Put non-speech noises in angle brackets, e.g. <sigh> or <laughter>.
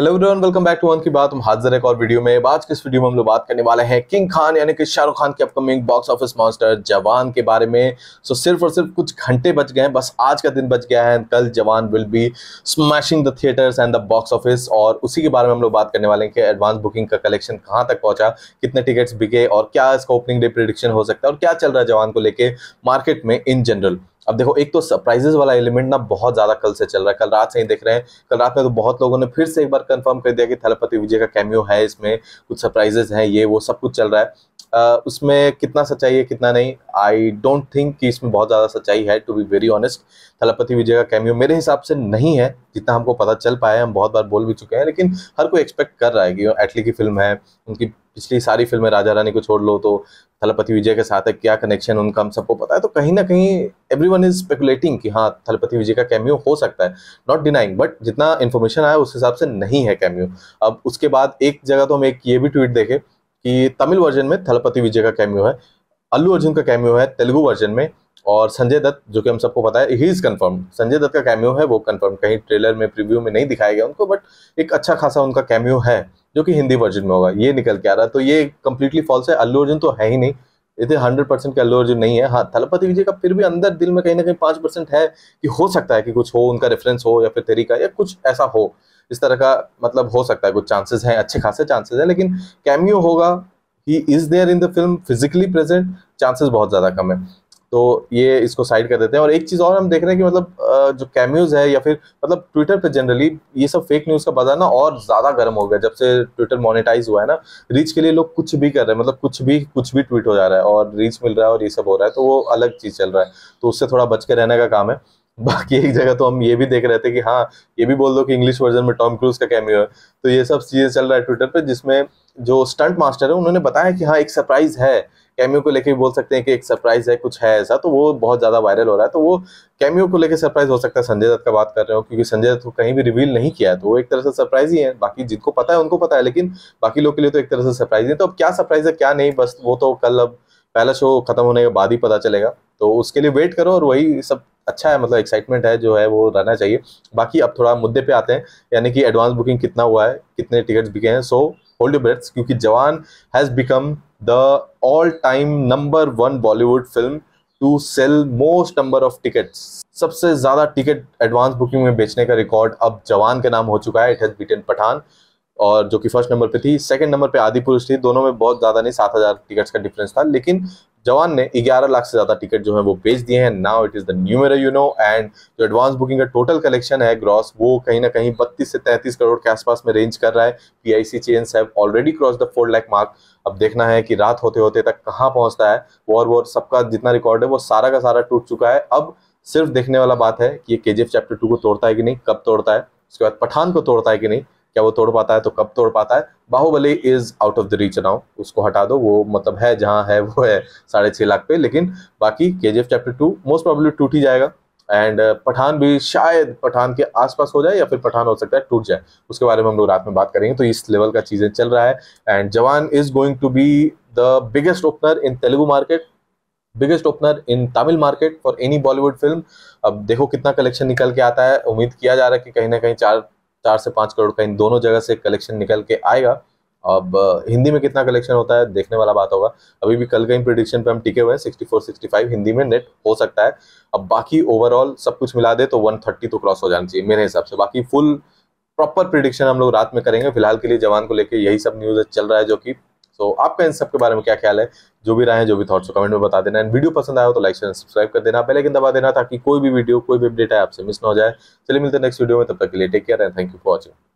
hello everyone welcome back to वन की बात हम हाजिर एक और वीडियो में आज के इस वीडियो में हम लोग बात करने वाले हैं किंग खान यानी कि शाहरुख खान के अपकमिंग बॉक्स ऑफिस मॉन्स्टर जवान के बारे में सो so, सिर्फ और सिर्फ कुछ घंटे बच गए हैं बस आज का दिन बच गया है कल Jawan will be smashing the theatres and the box office और उसी के बारे में हम लोग बात करने वाले हैं कि एडवांस बुकिंग का कलेक्शन कहाँ तक पहुंचा कितने टिकट्स बिके और क्या इसका ओपनिंग डे प्रिडिक्शन हो सकता है और क्या चल रहा है जवान को लेकर मार्केट में इन जनरल अब देखो एक तो सरप्राइजेज वाला एलिमेंट ना बहुत ज़्यादा कल से चल रहा है कल रात से ही देख रहे हैं कल रात में तो बहुत लोगों ने फिर से एक बार कंफर्म कर दिया कि थलपति विजय का कैमियो है इसमें कुछ सरप्राइजेज हैं ये वो सब कुछ चल रहा है आ, उसमें कितना सच्चाई है कितना नहीं आई डोंट थिंक कि इसमें बहुत ज़्यादा सच्चाई है to be very honest Thalapathy Vijay का कैमियो मेरे हिसाब से नहीं है जितना हमको पता चल पाया है हम बहुत बार बोल भी चुके हैं लेकिन हर कोई एक्सपेक्ट कर रहा है कि एटली की फिल्म है उनकी पिछली सारी फिल्में राजा रानी को छोड़ लो तो थलपति विजय के साथ है क्या कनेक्शन उनका हम सबको पता है तो कहीं ना कहीं एवरी वन इज स्पेकुलेटिंग कि हाँ थलपति विजय का कैम्यू हो सकता है नॉट डिनाइंग बट जितना इन्फॉर्मेशन आया उस हिसाब से नहीं है कैम्यू अब उसके बाद एक जगह तो हम एक ये भी ट्वीट देखे कि तमिल वर्जन में थलपति विजय का कैम्यू है अल्लू अर्जुन का कैम्यू है तेलुगु वर्जन में और संजय दत्त जो कि हम सबको पता है he is confirm Sanjay Dutt का कैम्यो है वो कन्फर्म कहीं ट्रेलर में प्रीव्यू में नहीं दिखाया गया उनको बट एक अच्छा खासा उनका कैम्यो है जो कि हिंदी वर्जन में होगा ये निकल के आ रहा है तो ये कम्प्लीटली फॉल्स है अल्लू अर्जुन तो है ही नहीं इतने हंड्रेड परसेंट का अल्लू अर्जुन नहीं है हाँ थलपति विजय का फिर भी अंदर दिल में कहीं ना कहीं पाँच परसेंट है कि हो सकता है कि कुछ हो उनका रेफरेंस हो या फिर तरीका या कुछ ऐसा हो इस तरह का मतलब हो सकता है कुछ चांसेस हैं अच्छे खासे चांसेस हैं लेकिन कैमियो होगा he is there in the film physically present chances बहुत ज़्यादा कम है तो ये इसको साइड कर देते हैं और एक चीज़ और हम देख रहे हैं कि मतलब जो कैम्यूज़ है या फिर मतलब ट्विटर पे जनरली ये सब फेक न्यूज़ का बाजार ना और ज़्यादा गर्म हो गया जब से ट्विटर मोनेटाइज हुआ है ना रीच के लिए लोग कुछ भी कर रहे हैं मतलब कुछ भी कुछ भी ट्वीट हो जा रहा है और रीच मिल रहा है और ये सब हो रहा है तो वो अलग चीज़ चल रहा है तो उससे थोड़ा बच के रहने का काम है <laughs> बाकी एक जगह तो हम ये भी देख रहे थे कि हाँ ये भी बोल दो कि इंग्लिश वर्जन में टॉम क्रूज का कैमियो है तो ये सब चीज़ें चल रहा है ट्विटर पर जिसमें जो स्टंट मास्टर है उन्होंने बताया कि हाँ एक सरप्राइज है कैमियो को लेके भी बोल सकते हैं कि एक सरप्राइज है कुछ है ऐसा तो वो बहुत ज़्यादा वायरल हो रहा है तो वो कैमियो को लेके सरप्राइज हो सकता है संजय दत्त का बात कर रहे हो क्योंकि संजय दत्त को कहीं भी रिवील नहीं किया है तो वो एक तरह से सरप्राइज ही है बाकी जिनको पता है उनको पता है लेकिन बाकी लोग के लिए तो एक तरह से सरप्राइज है तो अब क्या सरप्राइज है क्या नहीं बस वो तो कल अब पहला शो खत्म होने के बाद ही पता चलेगा तो उसके लिए वेट करो और वही सब अच्छा है मतलब एक्साइटमेंट है जो है वो रहना चाहिए बाकी अब थोड़ा मुद्दे पे आते हैं यानी कि एडवांस बुकिंग कितना हुआ है कितने टिकट्स बिके हैं सो होल्ड यू ब्रेथ्स क्योंकि Jawan has become the all time number one Bollywood film to sell most number of tickets सबसे ज़्यादा टिकट एडवांस बुकिंग में बेचने का रिकॉर्ड अब जवान के नाम हो चुका है इट हैज़ बीटन पठान और जो कि फर्स्ट नंबर पे थी सेकंड नंबर पे आदि पुरुष थी दोनों में बहुत ज़्यादा नहीं सात हज़ार टिकट्स का डिफरेंस था लेकिन जवान ने ग्यारह लाख से ज़्यादा टिकट जो है वो बेच दिए हैं now it is the new मेरा यू नो एंड जो एडवांस बुकिंग का टोटल कलेक्शन है ग्रॉस वो कहीं ना कहीं बत्तीस से तैंतीस करोड़ के आसपास में रेंज कर रहा है P I C chains have already cross the four lakh mark अब देखना है कि रात होते होते तक कहाँ पहुँचता है और वो सबका जितना रिकॉर्ड है वो सारा का सारा टूट चुका है अब सिर्फ देखने वाला बात है कि ये के चैप्टर टू को तोड़ता है कि नहीं कब तोड़ता है उसके बाद पठान को तोड़ता है कि नहीं क्या वो तोड़ पाता है तो कब तोड़ पाता है Baahubali is out of the reach now उसको हटा दो वो मतलब है जहाँ है वो है साढ़े छह लाख पे लेकिन बाकी K G F chapter two most probably टूट ही जाएगा एंड uh, पठान भी शायद पठान के आसपास हो जाए या फिर पठान हो सकता है टूट जाए उसके बारे में हम लोग रात में बात करेंगे तो इस लेवल का चीज़ें चल रहा है and Jawan is going to be the biggest opener in Telugu market biggest opener in Tamil market for any Bollywood film अब देखो कितना कलेक्शन निकल के आता है उम्मीद किया जा रहा है कि कहीं ना कहीं चार चार से पाँच करोड़ का इन दोनों जगह से कलेक्शन निकल के आएगा अब हिंदी में कितना कलेक्शन होता है देखने वाला बात होगा अभी भी कल का इन प्रिडिक्शन पे हम टिके हुए हैं 64 65 हिंदी में नेट हो सकता है अब बाकी ओवरऑल सब कुछ मिला दे तो 130 तो क्रॉस हो जाना चाहिए मेरे हिसाब से बाकी फुल प्रॉपर प्रिडिक्शन हम लोग रात में करेंगे फिलहाल के लिए जवान को लेकर यही सब न्यूज चल रहा है जो की तो आपका इन सब के बारे में क्या ख्याल है जो भी राय है जो भी थॉट्स कमेंट में बता देना एंड वीडियो पसंद आया तो लाइक शेयर सब्सक्राइब कर देना पहले दबा देना ताकि कोई भी वीडियो कोई भी अपडेट है आपसे मिस ना हो जाए चलिए मिलते हैं नेक्स्ट वीडियो में तब तक के लिए take care and thank you for watching